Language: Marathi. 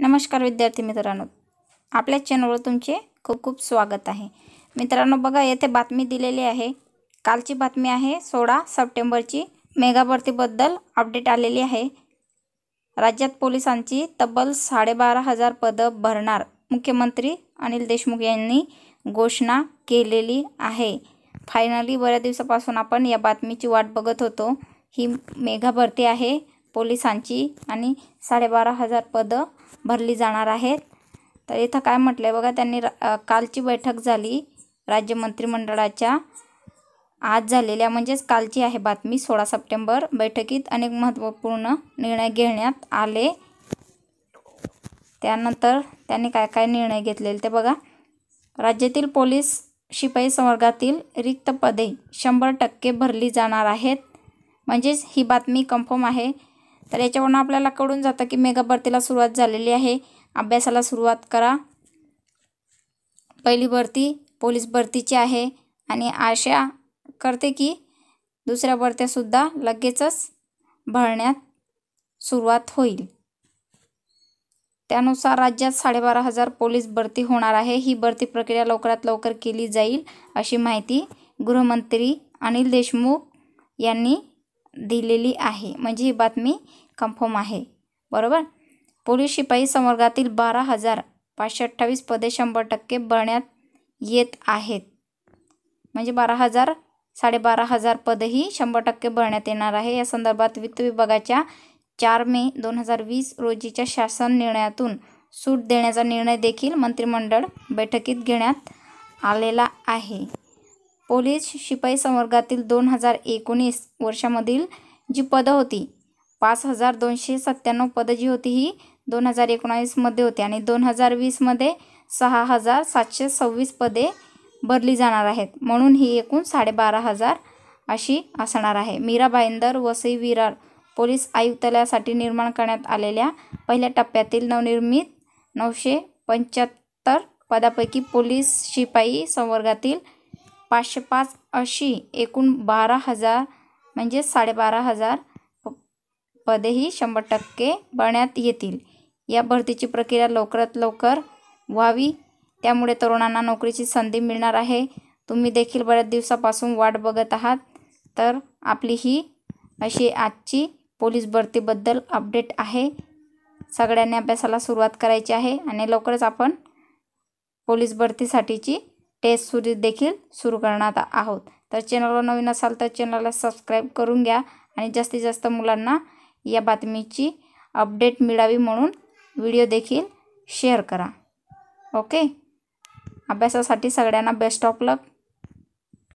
नमस्कार विद्यार्थी मित्रांनो आपल्या चॅनलवर तुमचे खूप खूप स्वागत आहे मित्रांनो बघा येथे बातमी दिलेली आहे कालची बातमी आहे सोळा सप्टेंबरची मेगा भरतीबद्दल अपडेट आलेली आहे राज्यात पोलिसांची तब्बल साडेबारा हजार पदं भरणार मुख्यमंत्री अनिल देशमुख यांनी घोषणा केलेली आहे फायनली बऱ्याच दिवसापासून आपण या बातमीची वाट बघत होतो ही मेघा भरती आहे पोलिसांची आणि साडेबारा हजार पदं भरली जाणार आहेत तर इथं काय म्हटलं आहे बघा त्यांनी कालची बैठक झाली राज्य मंत्रिमंडळाच्या आज झालेल्या म्हणजेच कालची आहे बातमी सोळा सप्टेंबर बैठकीत अनेक महत्त्वपूर्ण निर्णय घेण्यात आले त्यानंतर त्यांनी काय काय निर्णय घेतलेले ते बघा राज्यातील पोलीस शिपाई संवर्गातील रिक्त पदे शंभर टक्के भरली जाणार आहेत म्हणजेच ही बातमी कन्फर्म आहे तर याच्यावरून आपल्याला कळून जातं की मेगा भरतीला सुरुवात झालेली आहे अभ्यासाला सुरुवात करा पहिली भरती पोलीस भरतीची आहे आणि आशा करते की दुसऱ्या भरत्यासुद्धा लगेचच भरण्यात सुरुवात होईल त्यानुसार राज्यात साडेबारा हजार पोलीस भरती होणार आहे ही भरती प्रक्रिया लवकरात लवकर केली जाईल अशी माहिती गृहमंत्री अनिल देशमुख यांनी दिलेली आहे म्हणजे ही बातमी कन्फर्म आहे बरोबर पोलीस शिपाई संवर्गातील बारा हजार पाचशे अठ्ठावीस पदे शंभर टक्के भरण्यात येत आहेत म्हणजे बारा हजार साडेबारा हजार पदही शंभर टक्के भरण्यात येणार आहे या संदर्भात वित्त विभागाच्या चार मे दोन हजार वीस रोजीच्या शासन निर्णयातून सूट देण्याचा निर्णय देखील मंत्रिमंडळ बैठकीत घेण्यात आलेला आहे पोलीस शिपाई संवर्गातील दोन हजार एकोणीस वर्षामधील जी पदं होती पाच हजार दोनशे सत्त्याण्णव पदं जी होती ही दोन हजार एकोणावीसमध्ये होती आणि दोन हजार वीसमध्ये सहा हजार सातशे सव्वीस पदे भरली जाणार आहेत म्हणून ही एकूण साडेबारा हजार अशी असणार आहे मीरा भाईंदर वसई विरार पोलीस आयुक्तालयासाठी निर्माण करण्यात आलेल्या पहिल्या टप्प्यातील नवनिर्मित नऊशे पंच्याहत्तर पदापैकी पोलीस शिपाई संवर्गातील पाचशे पाच अशी एकूण बारा हजार म्हणजे साडेबारा हजार पदेही शंभर टक्के भरण्यात येतील या भरतीची प्रक्रिया लवकरात लवकर व्हावी त्यामुळे तरुणांना नोकरीची संधी मिळणार आहे तुम्ही देखील बऱ्याच दिवसापासून वाट बघत आहात तर आपली ही अशी आजची पोलीस भरतीबद्दल अपडेट आहे सगळ्यांनी अभ्यासाला सुरुवात करायची आहे आणि लवकरच आपण पोलीस भरतीसाठीची टेस्ट सुरू देखील सुरू करणार आहोत तर चॅनलवर नवीन असाल तर चॅनलला सबस्क्राईब करून घ्या आणि जास्तीत जास्त मुलांना या बातमीची अपडेट मिळावी म्हणून व्हिडिओ देखील शेअर करा ओके अभ्यासासाठी सगळ्यांना बेस्ट ऑफ लक